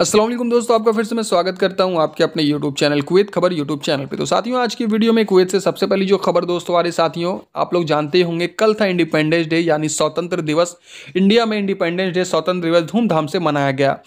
असलम दोस्तों आपका फिर से मैं स्वागत करता हूं आपके अपने यूट्यूब चैनल कुवैत खबर यूट्यूब चैनल पे तो साथियों आज की वीडियो में कुवैत से सबसे पहली जो खबर दोस्तों हमारे साथियों आप लोग जानते होंगे कल था इंडिपेंडेंस डे यानी स्वतंत्र दिवस इंडिया में इंडिपेंडेंस डे स्वतंत्र दिवस धूमधाम से मनाया गया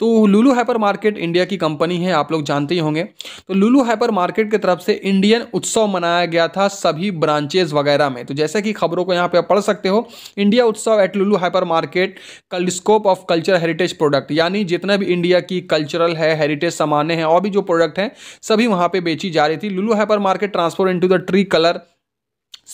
तो लुलू हाइपर मार्केट इंडिया की कंपनी है आप लोग जानते ही होंगे तो लुलू हाइपर मार्केट की तरफ से इंडियन उत्सव मनाया गया था सभी ब्रांचेज वगैरह में तो जैसे कि खबरों को यहाँ पर पढ़ सकते हो India Utsav at Lulu hypermarket कल scope of culture heritage product यानी जितना भी इंडिया की कल्चरल है हेरिटेज सामान्य है और भी जो प्रोडक्ट हैं सभी वहाँ पर बेची जा रही थी Lulu hypermarket transform into the tricolour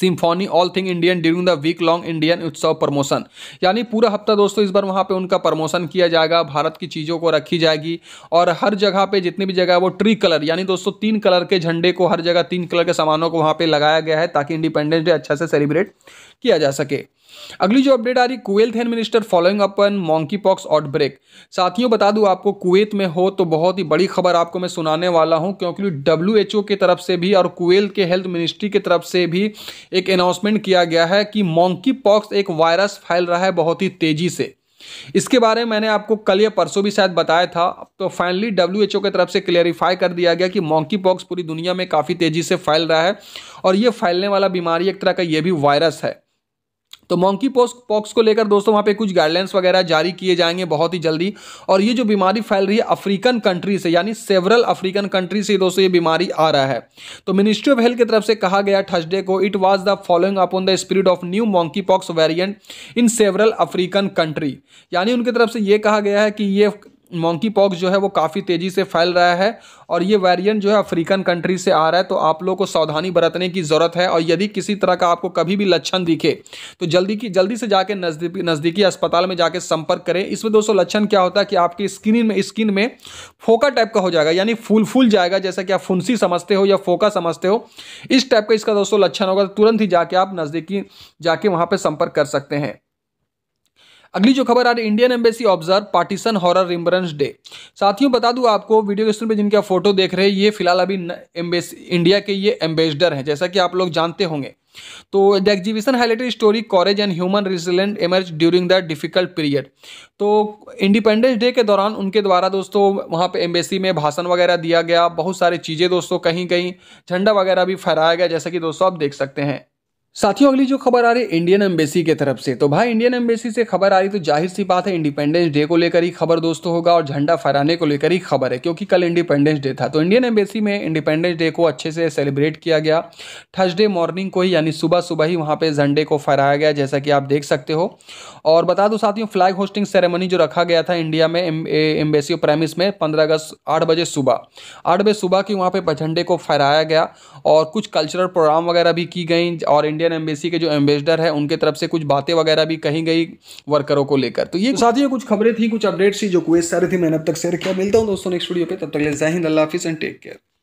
symphony all thing Indian during the week long Indian Utsav promotion यानी पूरा हफ्ता दोस्तों इस बार वहाँ पे उनका प्रमोशन किया जाएगा भारत की चीज़ों को रखी जाएगी और हर जगह पे जितनी भी जगह है वो ट्री कलर यानी दोस्तों तीन कलर के झंडे को हर जगह तीन कलर के सामानों को वहाँ पर लगाया गया है ताकि इंडिपेंडेंस डे अच्छा से सेलिब्रेट किया जा सके अगली जो अपडेट आ रही Kuwait health minister following upon monkeypox outbreak साथियों बता दूं आपको कुवैत में हो तो बहुत ही बड़ी खबर आपको मैं सुनाने वाला हूं क्योंकि डब्ल्यू एच की तरफ से भी और कुवैत के हेल्थ मिनिस्ट्री की तरफ से भी एक अनाउंसमेंट किया गया है कि मॉन्की पॉक्स एक वायरस फैल रहा है बहुत ही तेजी से इसके बारे में मैंने आपको कल या परसों भी शायद बताया था तो फाइनली डब्ल्यू एच ओ की तरफ से क्लियरिफाई कर दिया गया कि मॉन्की पॉक्स पूरी दुनिया में काफ़ी तेज़ी से फैल रहा है और ये फैलने वाला बीमारी एक तरह का ये भी वायरस है तो मॉन्की पॉक्स को लेकर दोस्तों वहाँ पे कुछ गाइडलाइंस वगैरह जारी किए जाएंगे बहुत ही जल्दी और ये जो बीमारी फैल रही है अफ्रीकन कंट्री से यानी सेवरल अफ्रीकन कंट्री से दोस्तों ये बीमारी आ रहा है तो मिनिस्ट्री ऑफ हेल्थ की तरफ से कहा गया थर्सडे को it was the following on the spread of new monkeypox variant in several African country यानी उनकी तरफ से ये कहा गया है कि ये मोंकी पॉक्स जो है वो काफ़ी तेज़ी से फैल रहा है और ये वेरिएंट जो है अफ्रीकन कंट्री से आ रहा है तो आप लोगों को सावधानी बरतने की ज़रूरत है और यदि किसी तरह का आपको कभी भी लक्षण दिखे तो जल्दी की जल्दी से जाके नज़दीकी नज़दीकी अस्पताल में जाके संपर्क करें इसमें दोस्तों लक्षण क्या होता है कि आपकी स्किन में स्किन में फोका टाइप का हो जाएगा यानी फूल फूल जाएगा जैसा कि आप फुंसी समझते हो या फोका समझते हो इस टाइप का इसका दोस्तों लक्षण होगा तो तुरंत ही जाके आप नज़दीकी जाके वहाँ पर संपर्क कर सकते हैं अगली जो खबर आ रही है Indian embassy observe partition horror remembrance day साथियों बता दूं आपको वीडियो क्वेश्चन पे जिनके आप फोटो देख रहे हैं ये फिलहाल अभी एम्बेसी इंडिया के ये एम्बेसडर हैं जैसा कि आप लोग जानते होंगे तो the exhibition highlighted story courage and human resilient emerge during the difficult period तो इंडिपेंडेंस डे के दौरान उनके द्वारा दोस्तों वहाँ पे एम्बेसी में भाषण वगैरह दिया गया बहुत सारी चीज़ें दोस्तों कहीं कहीं झंडा वगैरह भी फहराया गया जैसा कि दोस्तों आप देख सकते हैं साथियों अगली जो खबर आ रही है इंडियन एम्बेसी के तरफ से तो भाई इंडियन एम्बेसी से खबर आ रही तो जाहिर सी बात है इंडिपेंडेंस डे को लेकर ही खबर दोस्तों होगा और झंडा फहराने को लेकर ही खबर है क्योंकि कल इंडिपेंडेंस डे था तो इंडियन एम्बेसी में इंडिपेंडेंस डे को अच्छे से सेलिब्रेट किया गया थर्सडे मॉर्निंग को ही यानी सुबह सुबह ही वहाँ पर झंडे को फहराया गया जैसा कि आप देख सकते हो और बता दो साथियों फ्लैग होस्टिंग सेरेमनी जो रखा गया था इंडिया में एम्बेसी प्रेमिस में पंद्रह अगस्त आठ बजे सुबह आठ बजे सुबह की वहाँ पर झंडे को फहराया गया और कुछ कल्चरल प्रोग्राम वगैरह भी की गई और इंडिया इंडियन एम्बेसी के जो एम्बेसडर है उनके तरफ से कुछ बातें वगैरह भी कहीं गई वर्करों को लेकर तो ये तो साथियों कुछ खबरें थी कुछ अपडेट्स थी जो कुछ सारे थी मैंने अब तक शेयर किया मिलता हूँ दोस्तों नेक्स्ट वीडियो पे तब तक ले जय अल्लाह हाफिज़ एंड टेक केयर